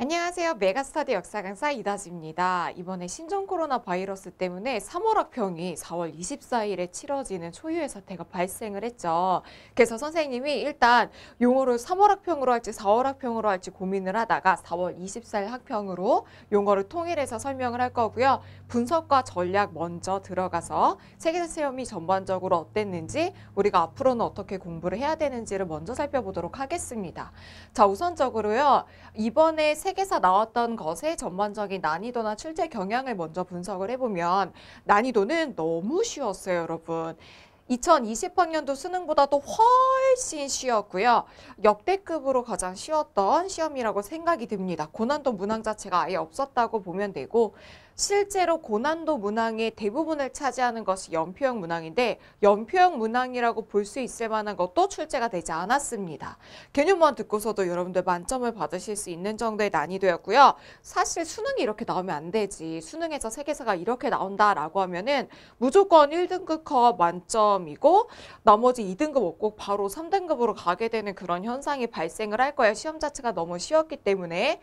안녕하세요. 메가스터디 역사 강사 이다지입니다. 이번에 신종 코로나 바이러스 때문에 3월 학평이 4월 24일에 치러지는 초유의 사태가 발생을 했죠. 그래서 선생님이 일단 용어를 3월 학평으로 할지 4월 학평으로 할지 고민을 하다가 4월 24일 학평으로 용어를 통일해서 설명을 할 거고요. 분석과 전략 먼저 들어가서 세계사 체험이 전반적으로 어땠는지 우리가 앞으로는 어떻게 공부를 해야 되는지를 먼저 살펴보도록 하겠습니다. 자, 우선적으로요. 이번에 책에서 나왔던 것의 전반적인 난이도나 출제 경향을 먼저 분석을 해보면 난이도는 너무 쉬웠어요, 여러분. 2020학년도 수능보다도 훨씬 쉬웠고요. 역대급으로 가장 쉬웠던 시험이라고 생각이 듭니다. 고난도 문항 자체가 아예 없었다고 보면 되고 실제로 고난도 문항의 대부분을 차지하는 것이 연표형 문항인데 연표형 문항이라고 볼 수 있을 만한 것도 출제가 되지 않았습니다. 개념만 듣고서도 여러분들 만점을 받으실 수 있는 정도의 난이도였고요. 사실 수능이 이렇게 나오면 안 되지. 수능에서 세계사가 이렇게 나온다라고 하면은 무조건 1등급 커 만점이고 나머지 2등급 없고 바로 3등급으로 가게 되는 그런 현상이 발생을 할 거예요. 시험 자체가 너무 쉬웠기 때문에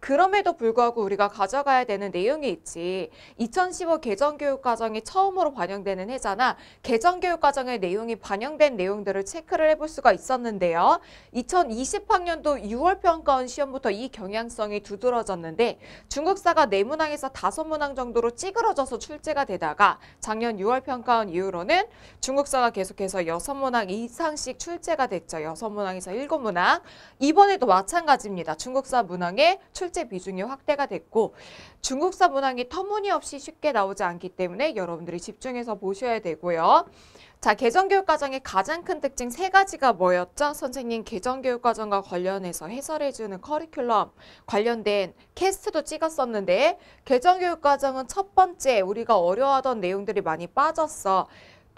그럼에도 불구하고 우리가 가져가야 되는 내용이 있지. 2015 개정교육과정이 처음으로 반영되는 해잖아. 개정교육과정의 내용이 반영된 내용들을 체크를 해볼 수가 있었는데요. 2020학년도 6월 평가원 시험부터 이 경향성이 두드러졌는데 중국사가 네문항에서 다섯 문항 정도로 찌그러져서 출제가 되다가 작년 6월 평가원 이후로는 중국사가 계속해서 여섯 문항 이상씩 출제가 됐죠. 여섯 문항에서 일곱 문항. 이번에도 마찬가지입니다. 중국사 문항에 출 실제 비중이 확대가 됐고 중국사 문항이 터무니없이 쉽게 나오지 않기 때문에 여러분들이 집중해서 보셔야 되고요. 자, 개정교육과정의 가장 큰 특징 세 가지가 뭐였죠? 선생님 개정교육과정과 관련해서 해설해주는 커리큘럼 관련된 캐스트도 찍었었는데 개정교육과정은 첫 번째 우리가 어려워하던 내용들이 많이 빠졌어.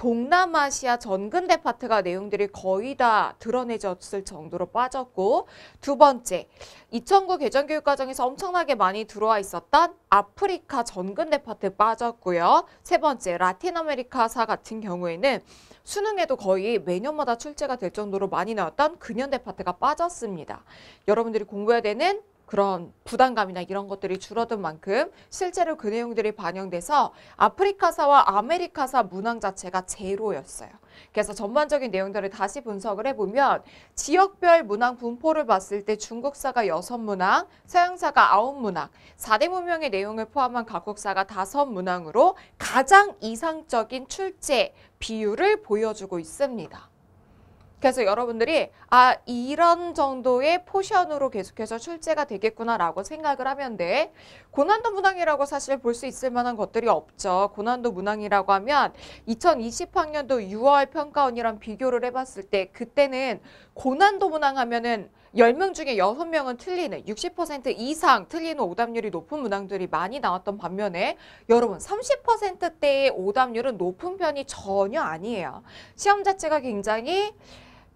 동남아시아 전근대 파트가 내용들이 거의 다 드러내졌을 정도로 빠졌고 두 번째, 2009 개정교육 과정에서 엄청나게 많이 들어와 있었던 아프리카 전근대 파트 빠졌고요. 세 번째, 라틴 아메리카사 같은 경우에는 수능에도 거의 매년마다 출제가 될 정도로 많이 나왔던 근현대 파트가 빠졌습니다. 여러분들이 공부해야 되는 그런 부담감이나 이런 것들이 줄어든 만큼 실제로 그 내용들이 반영돼서 아프리카사와 아메리카사 문항 자체가 제로였어요. 그래서 전반적인 내용들을 다시 분석을 해보면 지역별 문항 분포를 봤을 때 중국사가 여섯 문항, 서양사가 아홉 문항, 사대 문명의 내용을 포함한 각국사가 다섯 문항으로 가장 이상적인 출제 비율을 보여주고 있습니다. 그래서 여러분들이 아 이런 정도의 포션으로 계속해서 출제가 되겠구나라고 생각을 하면 돼. 고난도 문항이라고 사실 볼 수 있을 만한 것들이 없죠. 고난도 문항이라고 하면 2020학년도 6월 평가원이랑 비교를 해봤을 때 그때는 고난도 문항 하면은 10명 중에 6명은 틀리는 60% 이상 틀리는 오답률이 높은 문항들이 많이 나왔던 반면에 여러분 30%대의 오답률은 높은 편이 전혀 아니에요. 시험 자체가 굉장히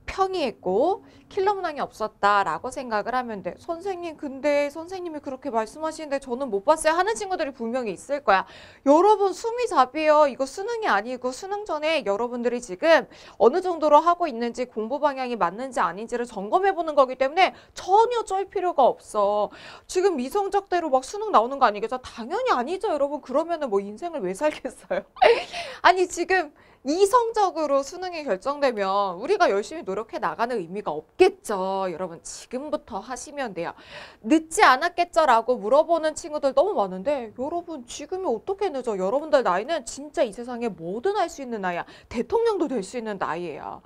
평이했고 킬러문항이 없었다라고 생각을 하면 돼. 선생님 근데 선생님이 그렇게 말씀하시는데 저는 못 봤어요 하는 친구들이 분명히 있을 거야. 여러분 숨이 잡이요. 이거 수능이 아니고 수능 전에 여러분들이 지금 어느 정도로 하고 있는지 공부 방향이 맞는지 아닌지를 점검해 보는 거기 때문에 전혀 쩔 필요가 없어. 지금 미성적대로 막 수능 나오는 거 아니겠죠? 당연히 아니죠 여러분. 그러면은 뭐 인생을 왜 살겠어요? 아니 지금 이성적으로 수능이 결정되면 우리가 열심히 노력해 나가는 의미가 없겠죠. 여러분 지금부터 하시면 돼요. 늦지 않았겠죠라고 물어보는 친구들 너무 많은데 여러분 지금이 어떻게 늦어? 여러분들 나이는 진짜 이 세상에 뭐든 할 수 있는 나이야. 대통령도 될 수 있는 나이예요.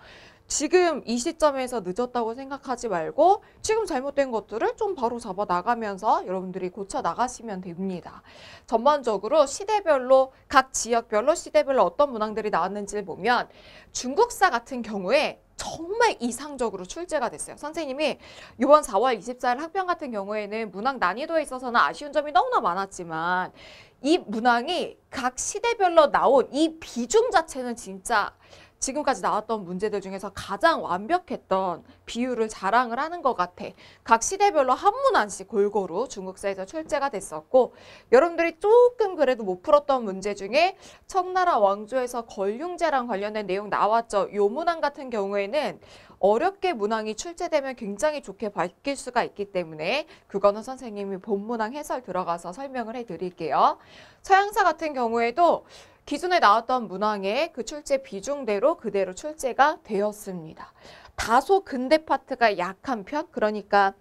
지금 이 시점에서 늦었다고 생각하지 말고 지금 잘못된 것들을 좀 바로 잡아 나가면서 여러분들이 고쳐 나가시면 됩니다. 전반적으로 시대별로 각 지역별로 시대별로 어떤 문항들이 나왔는지를 보면 중국사 같은 경우에 정말 이상적으로 출제가 됐어요. 선생님이 이번 4월 24일 학병 같은 경우에는 문항 난이도에 있어서는 아쉬운 점이 너무나 많았지만 이 문항이 각 시대별로 나온 이 비중 자체는 진짜 지금까지 나왔던 문제들 중에서 가장 완벽했던 비율을 자랑을 하는 것 같아. 각 시대별로 한 문안씩 골고루 중국사에서 출제가 됐었고 여러분들이 조금 그래도 못 풀었던 문제 중에 청나라 왕조에서 걸륭제랑 관련된 내용 나왔죠. 요 문항 같은 경우에는 어렵게 문항이 출제되면 굉장히 좋게 바뀔 수가 있기 때문에 그거는 선생님이 본문항 해설 들어가서 설명을 해드릴게요. 서양사 같은 경우에도 기존에 나왔던 문항의 그 출제 비중대로 그대로 출제가 되었습니다. 다소 근대 파트가 약한 편, 그러니까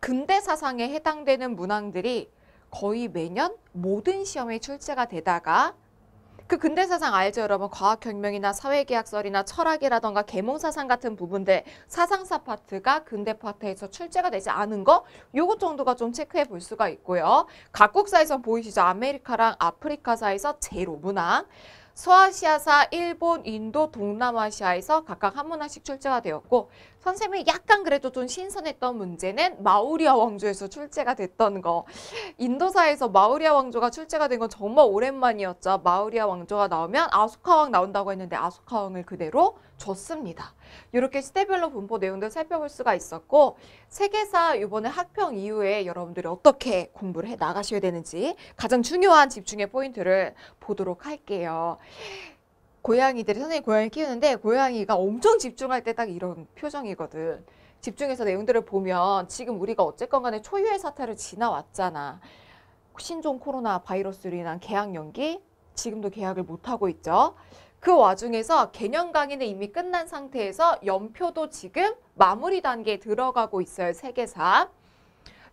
근대 사상에 해당되는 문항들이 거의 매년 모든 시험에 출제가 되다가 그 근대 사상 알죠 여러분 과학혁명이나 사회계약설이나 철학이라던가 계몽사상 같은 부분들 사상사 파트가 근대 파트에서 출제가 되지 않은 거 요것 정도가 좀 체크해 볼 수가 있고요 각국사에서 보이시죠 아메리카랑 아프리카 사에서 제로 문항 소아시아사 일본, 인도, 동남아시아에서 각각 한 문화씩 출제가 되었고 선생님이 약간 그래도 좀 신선했던 문제는 마우리아 왕조에서 출제가 됐던 거 인도사에서 마우리아 왕조가 출제가 된 건 정말 오랜만이었죠 마우리아 왕조가 나오면 아소카 왕 나온다고 했는데 아소카 왕을 그대로 줬습니다 이렇게 시대별로 분포 내용들 살펴볼 수가 있었고 세계사 이번에 학평 이후에 여러분들이 어떻게 공부를 해 나가셔야 되는지 가장 중요한 집중의 포인트를 보도록 할게요. 고양이들이 선생님 고양이 키우는데 고양이가 엄청 집중할 때 딱 이런 표정이거든. 집중해서 내용들을 보면 지금 우리가 어쨌건 간에 초유의 사태를 지나왔잖아. 신종 코로나 바이러스로 인한 계약 연기, 지금도 계약을 못하고 있죠. 그 와중에서 개념 강의는 이미 끝난 상태에서 연표도 지금 마무리 단계에 들어가고 있어요. 세계사.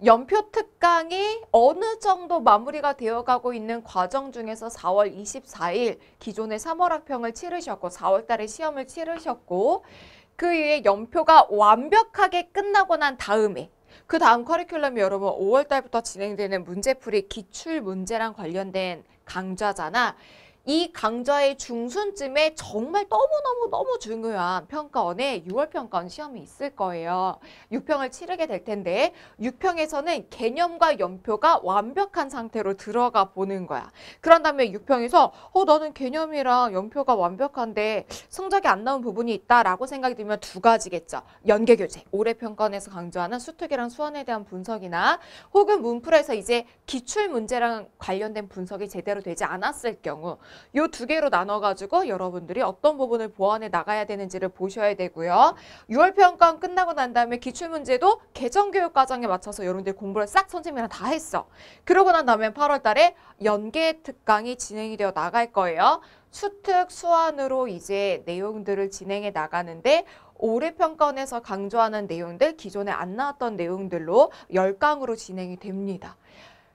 연표 특강이 어느 정도 마무리가 되어가고 있는 과정 중에서 4월 24일 기존의 3월 학평을 치르셨고 4월 달에 시험을 치르셨고 그 이후에 연표가 완벽하게 끝나고 난 다음에 그 다음 커리큘럼이 여러분 5월 달부터 진행되는 문제풀이 기출 문제랑 관련된 강좌잖아. 이 강좌의 중순쯤에 정말 너무너무너무 중요한 평가원의 6월 평가원 시험이 있을 거예요. 6평을 치르게 될 텐데 6평에서는 개념과 연표가 완벽한 상태로 들어가 보는 거야. 그런 다음에 6평에서 어너는 개념이랑 연표가 완벽한데 성적이 안 나온 부분이 있다라고 생각이 들면 두 가지겠죠. 연계교재, 올해 평가원에서 강조하는 수특이랑 수원에 대한 분석이나 혹은 문풀에서 이제 기출문제랑 관련된 분석이 제대로 되지 않았을 경우 요두 개로 나눠가지고 여러분들이 어떤 부분을 보완해 나가야 되는지를 보셔야 되고요. 6월 평가 원 끝나고 난 다음에 기출문제도 개정교육 과정에 맞춰서 여러분들이 공부를 싹 선생님이랑 다 했어. 그러고 난 다음에 8월 달에 연계 특강이 진행이 되어 나갈 거예요. 수특, 수완으로 이제 내용들을 진행해 나가는데 올해 평가원에서 강조하는 내용들, 기존에 안 나왔던 내용들로 열강으로 진행이 됩니다.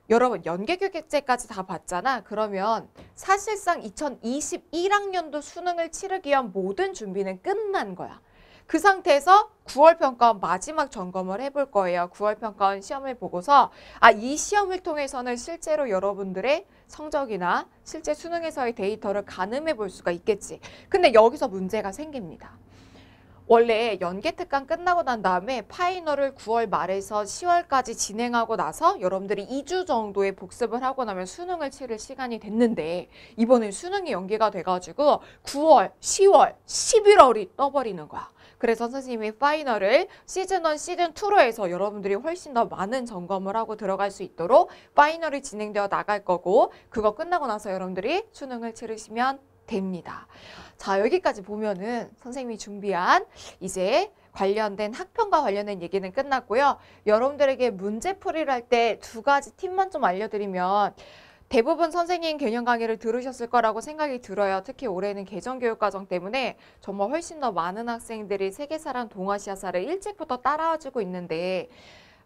여러분 연계교육제까지 다 봤잖아. 그러면 사실상 2021학년도 수능을 치르기 위한 모든 준비는 끝난 거야. 그 상태에서 9월 평가원 마지막 점검을 해볼 거예요. 9월 평가원 시험을 보고서 아 이 시험을 통해서는 실제로 여러분들의 성적이나 실제 수능에서의 데이터를 가늠해 볼 수가 있겠지. 근데 여기서 문제가 생깁니다. 원래 연계 특강 끝나고 난 다음에 파이널을 9월 말에서 10월까지 진행하고 나서 여러분들이 2주 정도의 복습을 하고 나면 수능을 치를 시간이 됐는데 이번엔 수능이 연계가 돼가지고 9월, 10월, 11월이 떠버리는 거야. 그래서 선생님이 파이널을 시즌1, 시즌2로 해서 여러분들이 훨씬 더 많은 점검을 하고 들어갈 수 있도록 파이널이 진행되어 나갈 거고 그거 끝나고 나서 여러분들이 수능을 치르시면 됩니다. 자, 여기까지 보면은 선생님이 준비한 이제 관련된 학평과 관련된 얘기는 끝났고요. 여러분들에게 문제풀이를 할 때 두 가지 팁만 좀 알려드리면 대부분 선생님 개념 강의를 들으셨을 거라고 생각이 들어요. 특히 올해는 개정교육 과정 때문에 정말 훨씬 더 많은 학생들이 세계사랑 동아시아사를 일찍부터 따라와주고 있는데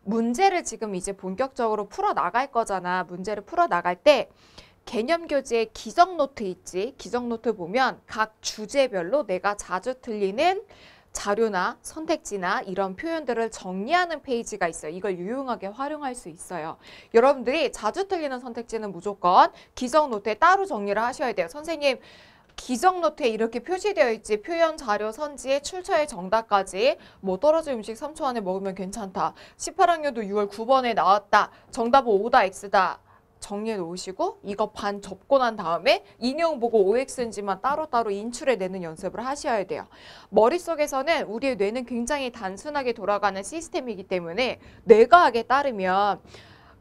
문제를 지금 이제 본격적으로 풀어나갈 거잖아. 문제를 풀어나갈 때 개념 교재 기성 노트 있지? 기성 노트 보면 각 주제별로 내가 자주 틀리는 자료나 선택지나 이런 표현들을 정리하는 페이지가 있어요. 이걸 유용하게 활용할 수 있어요. 여러분들이 자주 틀리는 선택지는 무조건 기성 노트에 따로 정리를 하셔야 돼요. 선생님 기적노트에 이렇게 표시되어 있지 표현, 자료, 선지의 출처의 정답까지 뭐 떨어진 음식 3초 안에 먹으면 괜찮다. 18학년도 6월 9번에 나왔다. 정답은 오다 X다. 정리해 놓으시고 이거 반 접고 난 다음에 인형 보고 OX인지만 따로따로 인출해 내는 연습을 하셔야 돼요. 머릿속에서는 우리의 뇌는 굉장히 단순하게 돌아가는 시스템이기 때문에 뇌과학에 따르면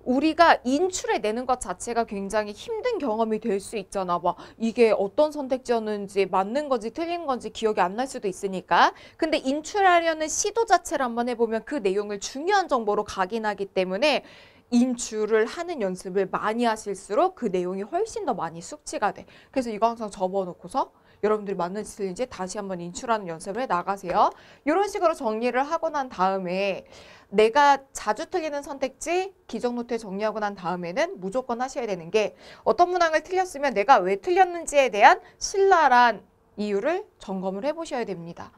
우리가 인출해 내는 것 자체가 굉장히 힘든 경험이 될 수 있잖아. 막 뭐 이게 어떤 선택지였는지 맞는 건지 틀린 건지 기억이 안 날 수도 있으니까. 근데 인출하려는 시도 자체를 한번 해보면 그 내용을 중요한 정보로 각인하기 때문에 인출을 하는 연습을 많이 하실수록 그 내용이 훨씬 더 많이 숙지가 돼. 그래서 이거 항상 접어놓고서 여러분들이 맞는지 틀린지 다시 한번 인출하는 연습을 해 나가세요. 이런 식으로 정리를 하고 난 다음에 내가 자주 틀리는 선택지 기적노트에 정리하고 난 다음에는 무조건 하셔야 되는 게 어떤 문항을 틀렸으면 내가 왜 틀렸는지에 대한 신랄한 이유를 점검을 해보셔야 됩니다.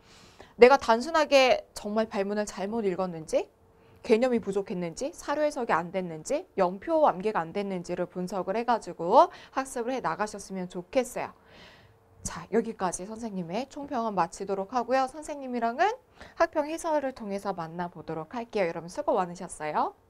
내가 단순하게 정말 발문을 잘못 읽었는지 개념이 부족했는지 사료 해석이 안 됐는지 연표 암기가 안 됐는지를 분석을 해가지고 학습을 해 나가셨으면 좋겠어요. 자 여기까지 선생님의 총평은 마치도록 하고요. 선생님이랑은 학평 해설을 통해서 만나보도록 할게요. 여러분 수고 많으셨어요.